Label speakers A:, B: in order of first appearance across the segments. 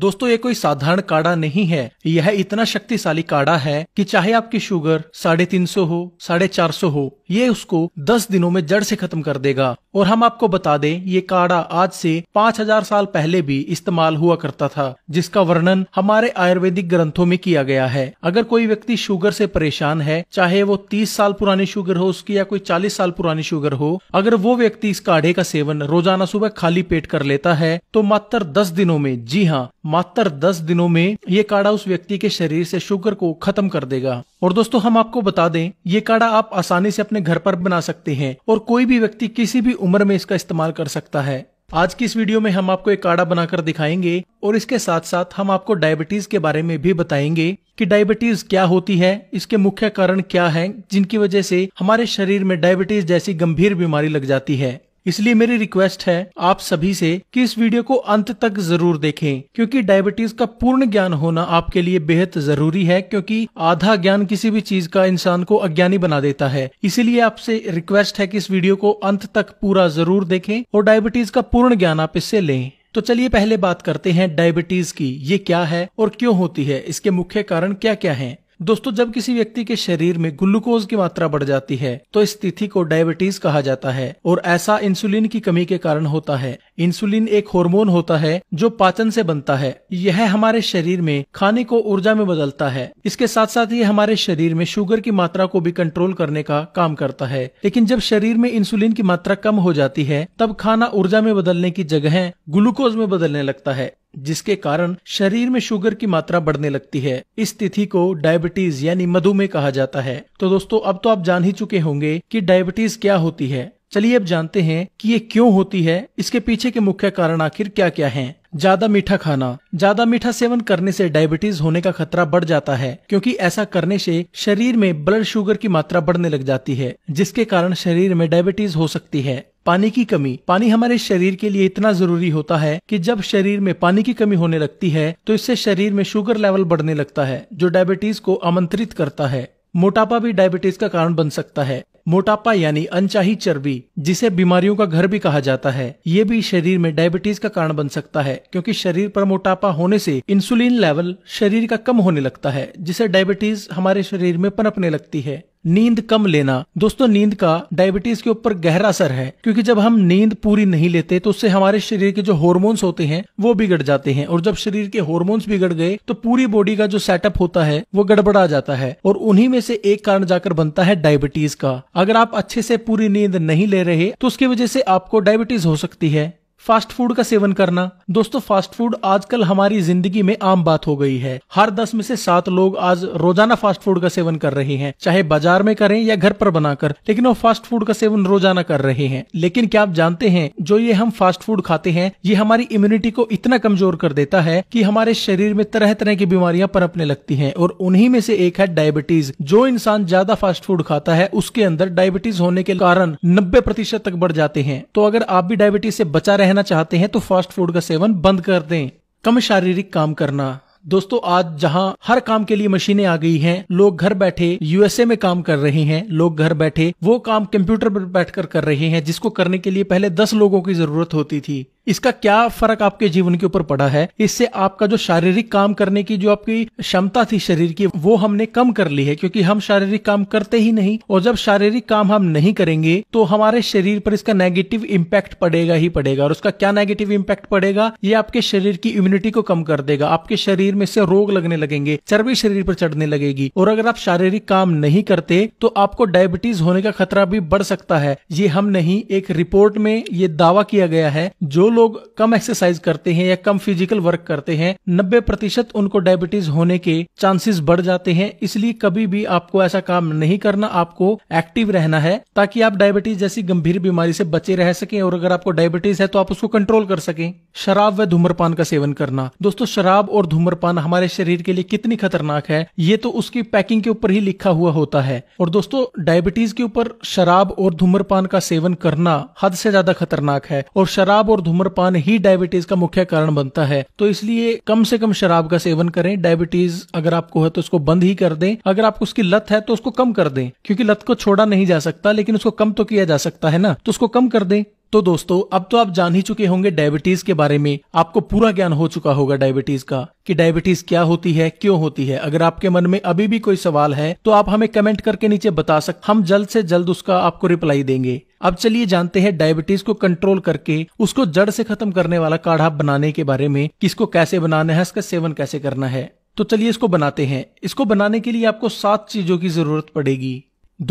A: दोस्तों ये कोई साधारण काढ़ा नहीं है यह इतना शक्तिशाली काढ़ा है कि चाहे आपकी शुगर साढ़े तीन सौ हो साढ़े चार सौ हो ये उसको दस दिनों में जड़ से खत्म कर देगा और हम आपको बता दें ये काढ़ा आज से पाँच हजार साल पहले भी इस्तेमाल हुआ करता था जिसका वर्णन हमारे आयुर्वेदिक ग्रंथों में किया गया है अगर कोई व्यक्ति शुगर से परेशान है चाहे वो तीस साल पुरानी शुगर हो उसकी या कोई चालीस साल पुरानी शुगर हो अगर वो व्यक्ति इस काढ़े का सेवन रोजाना सुबह खाली पेट कर लेता है तो मात्र दस दिनों में जी हाँ मात्र दस दिनों में ये काढ़ा उस व्यक्ति के शरीर से शुगर को खत्म कर देगा और दोस्तों हम आपको बता दें ये काढ़ा आप आसानी से अपने घर पर बना सकते हैं और कोई भी व्यक्ति किसी भी उम्र में इसका इस्तेमाल कर सकता है आज की इस वीडियो में हम आपको एक काढ़ा बनाकर दिखाएंगे और इसके साथ साथ हम आपको डायबिटीज के बारे में भी बताएंगे कि डायबिटीज क्या होती है इसके मुख्य कारण क्या हैं जिनकी वजह से हमारे शरीर में डायबिटीज जैसी गंभीर बीमारी लग जाती है इसलिए मेरी रिक्वेस्ट है आप सभी से कि इस वीडियो को अंत तक जरूर देखें क्योंकि डायबिटीज का पूर्ण ज्ञान होना आपके लिए बेहद जरूरी है क्योंकि आधा ज्ञान किसी भी चीज का इंसान को अज्ञानी बना देता है इसीलिए आपसे रिक्वेस्ट है कि इस वीडियो को अंत तक पूरा जरूर देखें और डायबिटीज का पूर्ण ज्ञान आप इससे लें तो चलिए पहले बात करते हैं डायबिटीज की ये क्या है और क्यों होती है इसके मुख्य कारण क्या क्या हैं दोस्तों जब किसी व्यक्ति के शरीर में ग्लूकोज की मात्रा बढ़ जाती है तो इस स्थिति को डायबिटीज कहा जाता है और ऐसा इंसुलिन की कमी के कारण होता है इंसुलिन एक हार्मोन होता है जो पाचन से बनता है यह हमारे शरीर में खाने को ऊर्जा में बदलता है इसके साथ साथ ये हमारे शरीर में शुगर की मात्रा को भी कंट्रोल करने का काम करता है लेकिन जब शरीर में इंसुलिन की मात्रा कम हो जाती है तब खाना ऊर्जा में बदलने की जगह ग्लूकोज में बदलने लगता है जिसके कारण शरीर में शुगर की मात्रा बढ़ने लगती है इस तिथि को डायबिटीज यानी मधुमेह कहा जाता है तो दोस्तों अब तो आप जान ही चुके होंगे कि डायबिटीज क्या होती है चलिए अब जानते हैं कि ये क्यों होती है इसके पीछे के मुख्य कारण आखिर क्या क्या हैं। ज्यादा मीठा खाना ज्यादा मीठा सेवन करने से डायबिटीज होने का खतरा बढ़ जाता है क्योंकि ऐसा करने से शरीर में ब्लड शुगर की मात्रा बढ़ने लग जाती है जिसके कारण शरीर में डायबिटीज हो सकती है पानी की कमी पानी हमारे शरीर के लिए इतना जरूरी होता है कि जब शरीर में पानी की कमी होने लगती है तो इससे शरीर में शुगर लेवल बढ़ने लगता है जो डायबिटीज को आमंत्रित करता है मोटापा भी डायबिटीज का कारण बन सकता है मोटापा यानी अनचाही चर्बी जिसे बीमारियों का घर भी कहा जाता है ये भी शरीर में डायबिटीज का कारण बन सकता है क्योंकि शरीर पर मोटापा होने से इंसुलिन लेवल शरीर का कम होने लगता है जिसे डायबिटीज हमारे शरीर में पनपने लगती है नींद कम लेना दोस्तों नींद का डायबिटीज के ऊपर गहरा असर है क्योंकि जब हम नींद पूरी नहीं लेते तो उससे हमारे शरीर के जो हॉर्मोन्स होते हैं वो बिगड़ जाते हैं और जब शरीर के हॉर्मोन्स बिगड़ गए तो पूरी बॉडी का जो सेटअप होता है वो गड़बड़ा जाता है और उन्हीं में से एक कारण जाकर बनता है डायबिटीज का अगर आप अच्छे से पूरी नींद नहीं ले रहे तो उसकी वजह से आपको डायबिटीज हो सकती है फास्ट फूड का सेवन करना दोस्तों फास्ट फूड आजकल हमारी जिंदगी में आम बात हो गई है हर दस में से सात लोग आज रोजाना फास्ट फूड का सेवन कर रहे हैं चाहे बाजार में करें या घर पर बनाकर लेकिन वो फास्ट फूड का सेवन रोजाना कर रहे हैं लेकिन क्या आप जानते हैं जो ये हम फास्ट फूड खाते हैं ये हमारी इम्यूनिटी को इतना कमजोर कर देता है की हमारे शरीर में तरह तरह की बीमारियां पनपने लगती है और उन्ही में से एक है डायबिटीज जो इंसान ज्यादा फास्ट फूड खाता है उसके अंदर डायबिटीज होने के कारण नब्बे तक बढ़ जाते हैं तो अगर आप भी डायबिटीज से बचा रहना रहना चाहते हैं तो फास्ट फूड का सेवन बंद कर दें कम शारीरिक काम करना दोस्तों आज जहां हर काम के लिए मशीनें आ गई हैं लोग घर बैठे यूएसए में काम कर रहे हैं लोग घर बैठे वो काम कंप्यूटर पर बैठकर कर रहे हैं जिसको करने के लिए पहले दस लोगों की जरूरत होती थी इसका क्या फर्क आपके जीवन के ऊपर पड़ा है इससे आपका जो शारीरिक काम करने की जो आपकी क्षमता थी शरीर की वो हमने कम कर ली है क्योंकि हम शारीरिक काम करते ही नहीं और जब शारीरिक काम हम नहीं करेंगे तो हमारे शरीर पर इसका नेगेटिव इम्पैक्ट पड़ेगा ही पड़ेगा और उसका क्या नेगेटिव इम्पैक्ट पड़ेगा ये आपके शरीर की इम्यूनिटी को कम कर देगा आपके शरीर में से रोग लगने लगेंगे चर्बी शरीर पर चढ़ने लगेगी और अगर आप शारीरिक काम नहीं करते तो आपको डायबिटीज होने का खतरा भी बढ़ सकता है ये हम नहीं एक रिपोर्ट में ये दावा किया गया है जो लोग कम एक्सरसाइज करते हैं या कम फिजिकल वर्क करते हैं नब्बे प्रतिशत उनको डायबिटीज होने के चांसेस बढ़ जाते हैं इसलिए कभी भी आपको ऐसा काम नहीं करना आपको एक्टिव रहना है ताकि आप डायबिटीज जैसी गंभीर बीमारी से बचे रह सकें और अगर आपको डायबिटीज है तो आप उसको कंट्रोल कर सकें शराब व धूम्रपान का सेवन करना दोस्तों शराब और धूम्रपान पान हमारे शरीर के लिए कितनी खतरनाक है ये तो उसकी पैकिंग के ऊपर ही लिखा हुआ होता है और दोस्तों डायबिटीज के ऊपर शराब और धूम्रपान का सेवन करना हद से ज्यादा खतरनाक है और शराब और धूम्रपान ही डायबिटीज का मुख्य कारण बनता है तो इसलिए कम से कम शराब का सेवन करें डायबिटीज अगर आपको है तो उसको बंद ही कर दें अगर आपको उसकी लत है तो उसको कम कर दें क्योंकि लत को छोड़ा नहीं जा सकता लेकिन उसको कम तो किया जा सकता है ना तो उसको कम कर दें तो दोस्तों अब तो आप जान ही चुके होंगे डायबिटीज के बारे में आपको पूरा ज्ञान हो चुका होगा डायबिटीज का कि डायबिटीज क्या होती है क्यों होती है अगर आपके मन में अभी भी कोई सवाल है तो आप हमें कमेंट करके नीचे बता सकते हम जल्द से जल्द उसका आपको रिप्लाई देंगे अब चलिए जानते हैं डायबिटीज को कंट्रोल करके उसको जड़ से खत्म करने वाला काढ़ा बनाने के बारे में किसको कैसे बनाना है इसका सेवन कैसे करना है तो चलिए इसको बनाते हैं इसको बनाने के लिए आपको सात चीजों की जरूरत पड़ेगी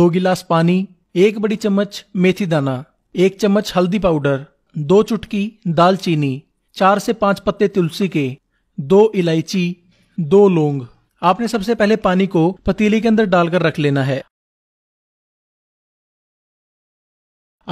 A: दो गिलास पानी एक बड़ी चम्मच मेथी दाना एक चम्मच हल्दी पाउडर दो चुटकी दालचीनी चार से पांच पत्ते तुलसी के दो इलायची दो लौंग आपने सबसे पहले पानी को पतीली के अंदर डालकर रख लेना है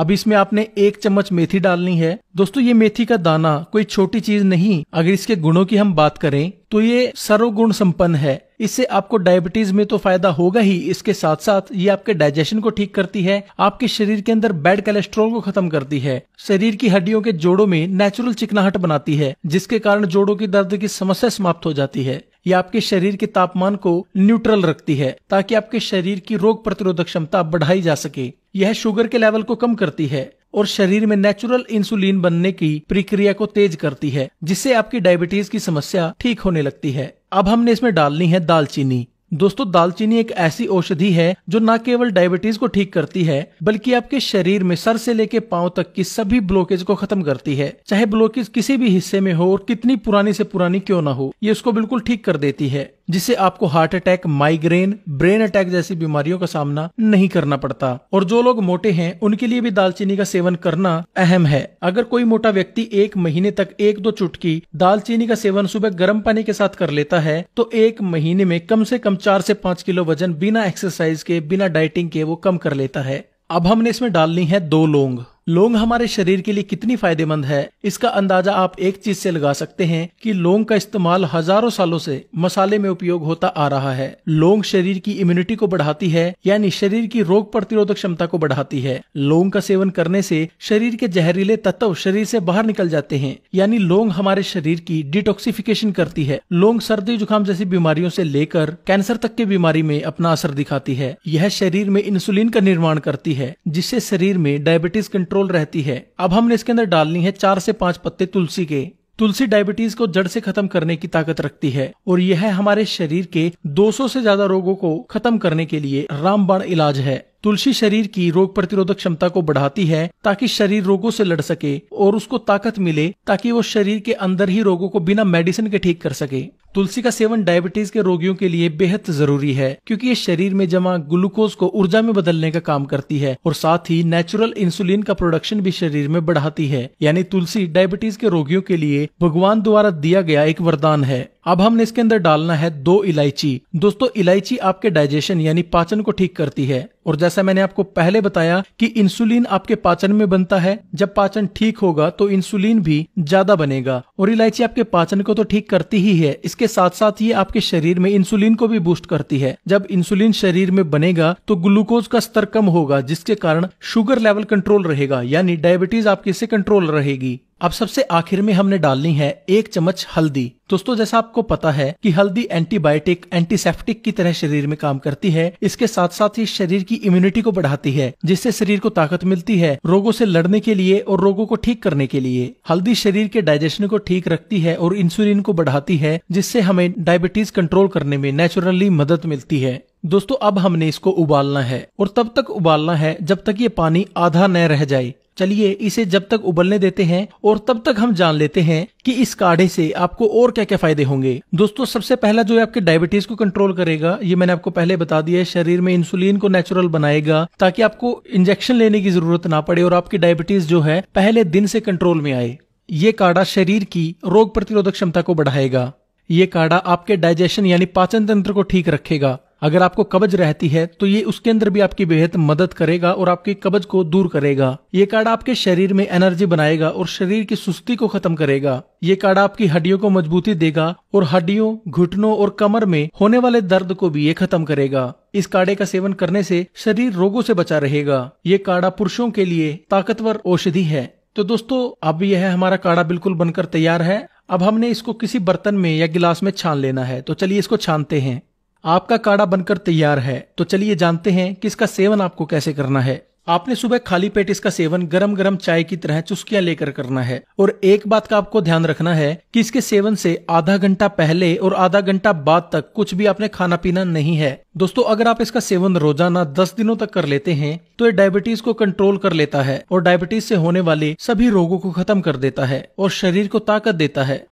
A: अब इसमें आपने एक चम्मच मेथी डालनी है दोस्तों ये मेथी का दाना कोई छोटी चीज नहीं अगर इसके गुणों की हम बात करें तो ये सर्वगुण संपन्न है इससे आपको डायबिटीज में तो फायदा होगा ही इसके साथ साथ ये आपके डाइजेशन को ठीक करती है आपके शरीर के अंदर बैड कोलेस्ट्रॉल को खत्म करती है शरीर की हड्डियों के जोड़ों में नेचुरल चिकनाहट बनाती है जिसके कारण जोड़ों की दर्द की समस्या समाप्त हो जाती है ये आपके शरीर के तापमान को न्यूट्रल रखती है ताकि आपके शरीर की रोग प्रतिरोधक क्षमता बढ़ाई जा सके यह शुगर के लेवल को कम करती है और शरीर में नेचुरल इंसुलिन बनने की प्रक्रिया को तेज करती है जिससे आपकी डायबिटीज की समस्या ठीक होने लगती है अब हमने इसमें डालनी है दालचीनी दोस्तों दालचीनी एक ऐसी औषधि है जो न केवल डायबिटीज को ठीक करती है बल्कि आपके शरीर में सर से लेके पांव तक की सभी ब्लॉकेज को खत्म करती है चाहे ब्लॉकेज किसी भी हिस्से में हो और कितनी पुरानी से पुरानी क्यों ना हो ये उसको बिल्कुल ठीक कर देती है जिससे आपको heart attack migraine brain attack जैसी बीमारियों का सामना नहीं करना पड़ता और जो लोग मोटे हैं उनके लिए भी दालचीनी का सेवन करना अहम है अगर कोई मोटा व्यक्ति एक महीने तक एक दो चुटकी दालचीनी का सेवन सुबह गर्म पानी के साथ कर लेता है तो एक महीने में कम से कम चार से पांच किलो वजन बिना एक्सरसाइज के बिना डाइटिंग के वो कम कर लेता है अब हमने इसमें डालनी है दो लौंग लौंग हमारे शरीर के लिए कितनी फायदेमंद है इसका अंदाजा आप एक चीज से लगा सकते हैं कि लौंग का इस्तेमाल हजारों सालों से मसाले में उपयोग होता आ रहा है लौंग शरीर की इम्यूनिटी को बढ़ाती है यानी शरीर की रोग प्रतिरोधक क्षमता को बढ़ाती है लौंग का सेवन करने से शरीर के जहरीले तत्व शरीर से बाहर निकल जाते हैं यानी लौंग हमारे शरीर की डिटॉक्सिफिकेशन करती है लौंग सर्दी जुकाम जैसी बीमारियों से लेकर कैंसर तक की बीमारी में अपना असर दिखाती है यह शरीर में इंसुलिन का निर्माण करती है जिससे शरीर में डायबिटीज कंट्रोल कंट्रोल रहती है अब हमने इसके अंदर डालनी है चार से पांच पत्ते तुलसी के तुलसी डायबिटीज को जड़ से खत्म करने की ताकत रखती है और यह है हमारे शरीर के 200 से ज्यादा रोगों को खत्म करने के लिए रामबाण इलाज है तुलसी शरीर की रोग प्रतिरोधक क्षमता को बढ़ाती है ताकि शरीर रोगों से लड़ सके और उसको ताकत मिले ताकि वो शरीर के अंदर ही रोगों को बिना मेडिसिन के ठीक कर सके तुलसी का सेवन डायबिटीज के रोगियों के लिए बेहद जरूरी है क्योंकि ये शरीर में जमा ग्लूकोज को ऊर्जा में बदलने का काम करती है और साथ ही नेचुरल इंसुलिन का प्रोडक्शन भी शरीर में बढ़ाती है यानी तुलसी डायबिटीज के रोगियों के लिए भगवान द्वारा दिया गया एक वरदान है अब हमने इसके अंदर डालना है दो इलायची दोस्तों इलायची आपके डाइजेशन यानी पाचन को ठीक करती है और जैसा मैंने आपको पहले बताया कि इंसुलिन आपके पाचन में बनता है जब पाचन ठीक होगा तो इंसुलिन भी ज्यादा बनेगा और इलायची आपके पाचन को तो ठीक करती ही है इसके इसके साथ साथ ये आपके शरीर में इंसुलिन को भी बूस्ट करती है जब इंसुलिन शरीर में बनेगा तो ग्लूकोज का स्तर कम होगा जिसके कारण शुगर लेवल कंट्रोल रहेगा यानी डायबिटीज आपकी से कंट्रोल रहेगी अब सबसे आखिर में हमने डालनी है एक चम्मच हल्दी दोस्तों जैसा आपको पता है कि हल्दी एंटीबायोटिक एंटीसेप्टिक की तरह शरीर में काम करती है इसके साथ साथ ही शरीर की इम्यूनिटी को बढ़ाती है जिससे शरीर को ताकत मिलती है रोगों से लड़ने के लिए और रोगों को ठीक करने के लिए हल्दी शरीर के डाइजेशन को ठीक रखती है और इंसुलिन को बढ़ाती है जिससे हमें डायबिटीज कंट्रोल करने में नेचुरली मदद मिलती है दोस्तों अब हमने इसको उबालना है और तब तक उबालना है जब तक ये पानी आधा न रह जाए चलिए इसे जब तक उबलने देते हैं और तब तक हम जान लेते हैं कि इस काढ़े से आपको और क्या क्या फायदे होंगे दोस्तों सबसे पहला जो है आपके डायबिटीज को कंट्रोल करेगा ये मैंने आपको पहले बता दिया है शरीर में इंसुलिन को नेचुरल बनाएगा ताकि आपको इंजेक्शन लेने की जरूरत ना पड़े और आपकी डायबिटीज जो है पहले दिन से कंट्रोल में आए ये काढ़ा शरीर की रोग प्रतिरोधक क्षमता को बढ़ाएगा ये काढ़ा आपके डाइजेशन यानी पाचन तंत्र को ठीक रखेगा अगर आपको कब्ज रहती है तो ये उसके अंदर भी आपकी बेहद मदद करेगा और आपकी कब्ज को दूर करेगा ये कार्ड आपके शरीर में एनर्जी बनाएगा और शरीर की सुस्ती को खत्म करेगा ये कार्ड आपकी हड्डियों को मजबूती देगा और हड्डियों घुटनों और कमर में होने वाले दर्द को भी ये खत्म करेगा इस काढ़े का सेवन करने से शरीर रोगों से बचा रहेगा ये काढ़ा पुरुषों के लिए ताकतवर औषधि है तो दोस्तों अब यह हमारा काढ़ा बिल्कुल बनकर तैयार है अब हमने इसको किसी बर्तन में या गिलास में छान लेना है तो चलिए इसको छानते हैं आपका काढ़ा बनकर तैयार है तो चलिए जानते हैं कि इसका सेवन आपको कैसे करना है आपने सुबह खाली पेट इसका सेवन गरम गरम चाय की तरह चुस्कियां लेकर करना है और एक बात का आपको ध्यान रखना है कि इसके सेवन से आधा घंटा पहले और आधा घंटा बाद तक कुछ भी आपने खाना पीना नहीं है दोस्तों अगर आप इसका सेवन रोजाना दस दिनों तक कर लेते हैं तो ये डायबिटीज को कंट्रोल कर लेता है और डायबिटीज से होने वाले सभी रोगों को खत्म कर देता है और शरीर को ताकत देता है